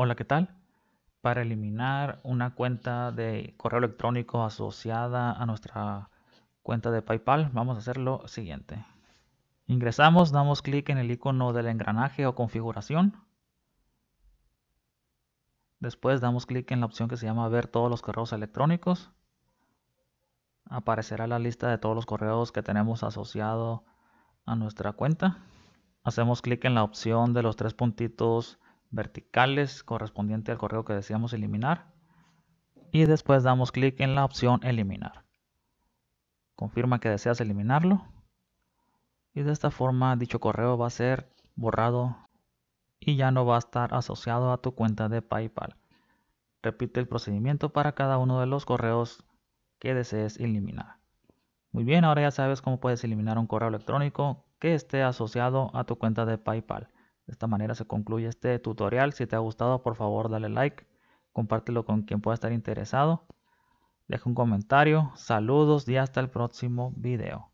Hola, ¿qué tal? Para eliminar una cuenta de correo electrónico asociada a nuestra cuenta de PayPal, vamos a hacer lo siguiente. Ingresamos, damos clic en el icono del engranaje o configuración. Después damos clic en la opción que se llama ver todos los correos electrónicos. Aparecerá la lista de todos los correos que tenemos asociado a nuestra cuenta. Hacemos clic en la opción de los tres puntitos verticales correspondiente al correo que deseamos eliminar y después damos clic en la opción eliminar. Confirma que deseas eliminarlo y de esta forma dicho correo va a ser borrado y ya no va a estar asociado a tu cuenta de PayPal. Repite el procedimiento para cada uno de los correos que desees eliminar. Muy bien, ahora ya sabes cómo puedes eliminar un correo electrónico que esté asociado a tu cuenta de PayPal. De esta manera se concluye este tutorial. Si te ha gustado, por favor, dale like. Compártelo con quien pueda estar interesado. Deja un comentario. Saludos y hasta el próximo video.